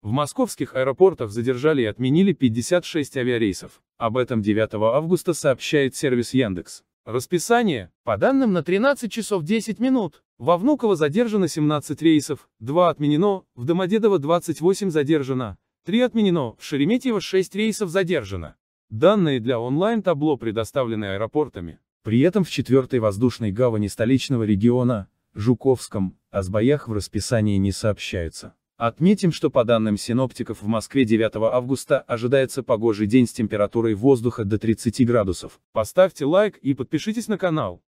В московских аэропортах задержали и отменили 56 авиарейсов. Об этом 9 августа сообщает сервис Яндекс. Расписание. По данным на 13 часов 10 минут. Во Внуково задержано 17 рейсов, 2 отменено, в Домодедово 28 задержано, 3 отменено, в Шереметьево 6 рейсов задержано. Данные для онлайн-табло предоставлены аэропортами. При этом в 4 воздушной гавани столичного региона, Жуковском, о сбоях в расписании не сообщаются. Отметим, что по данным синоптиков в Москве 9 августа ожидается погожий день с температурой воздуха до 30 градусов. Поставьте лайк и подпишитесь на канал.